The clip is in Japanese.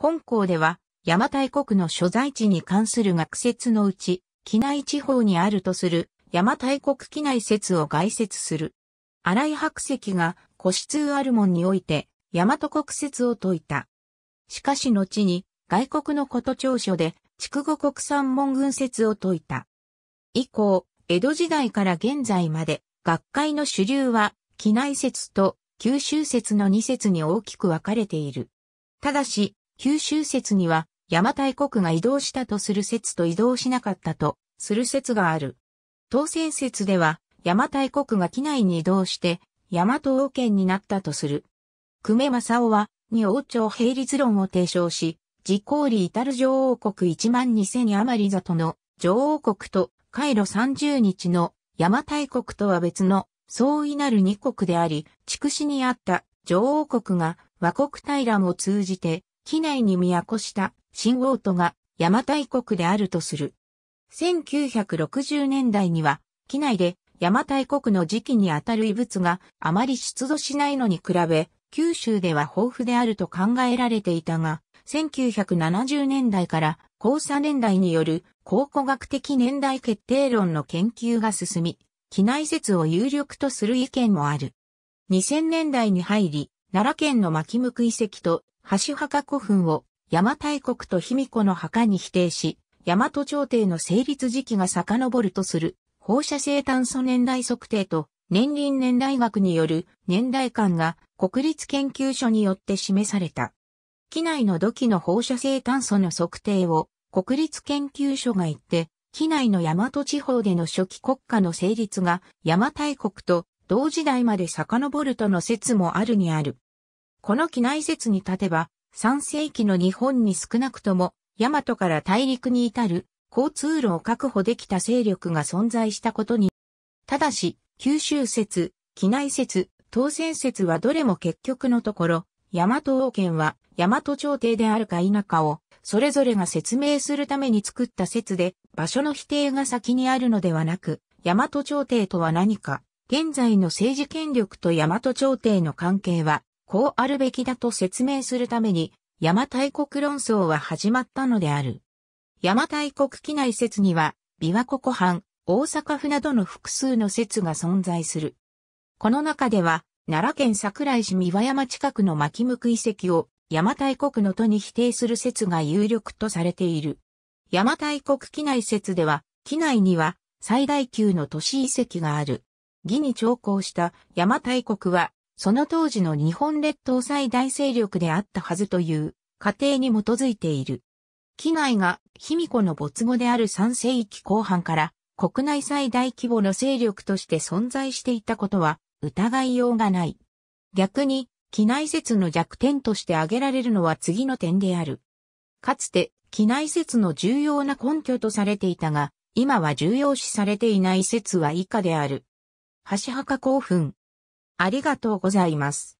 本校では、邪馬台国の所在地に関する学説のうち、機内地方にあるとする、邪馬台国機内説を概説する。荒井白石が、古通ある門において、大和国説を説いた。しかし後に、外国のこと長所で、筑後国産門軍説を説いた。以降、江戸時代から現在まで、学会の主流は、機内説と九州説の二説に大きく分かれている。ただし、九州説には、邪馬台国が移動したとする説と移動しなかったとする説がある。当選説では、邪馬台国が機内に移動して、大和王権になったとする。久米正夫は、二王朝並立論を提唱し、自公理至る女王国1万2000余り里の女王国と、回路30日の邪馬台国とは別の相違なる二国であり、筑紫にあった女王国が和国大乱を通じて機内に都した新王都が邪馬台国であるとする。1960年代には、機内で邪馬台国の時期にあたる遺物があまり出土しないのに比べ、九州では豊富であると考えられていたが、1970年代から交差年代による考古学的年代決定論の研究が進み、機内説を有力とする意見もある。2000年代に入り、奈良県の巻向遺跡と橋墓古墳を邪馬台国と卑弥呼の墓に否定し、大和朝廷の成立時期が遡るとする放射性炭素年代測定と年輪年代学による年代間が国立研究所によって示された。機内の土器の放射性炭素の測定を国立研究所が言って、機内の大和地方での初期国家の成立が邪馬台国と同時代まで遡るとの説もあるにある。この機内説に立てば、3世紀の日本に少なくとも、大和から大陸に至る交通路を確保できた勢力が存在したことに。ただし、九州説、機内説、当選説はどれも結局のところ、大和王権は大和朝廷であるか否かを、それぞれが説明するために作った説で、場所の否定が先にあるのではなく、大和朝廷とは何か、現在の政治権力と大和朝廷の関係は、こうあるべきだと説明するために、邪馬台国論争は始まったのである。邪馬台国機内説には、琵琶湖湖畔、大阪府などの複数の説が存在する。この中では、奈良県桜井市三輪山近くの巻向遺跡を、邪馬台国の都に否定する説が有力とされている。邪馬台国機内説では、機内には最大級の都市遺跡がある。義に調校した邪馬台国はその当時の日本列島最大勢力であったはずという仮定に基づいている。機内が卑弥呼の没後である3世紀後半から国内最大規模の勢力として存在していたことは疑いようがない。逆に、機内説の弱点として挙げられるのは次の点である。かつて、機内説の重要な根拠とされていたが、今は重要視されていない説は以下である。橋墓興奮、ありがとうございます。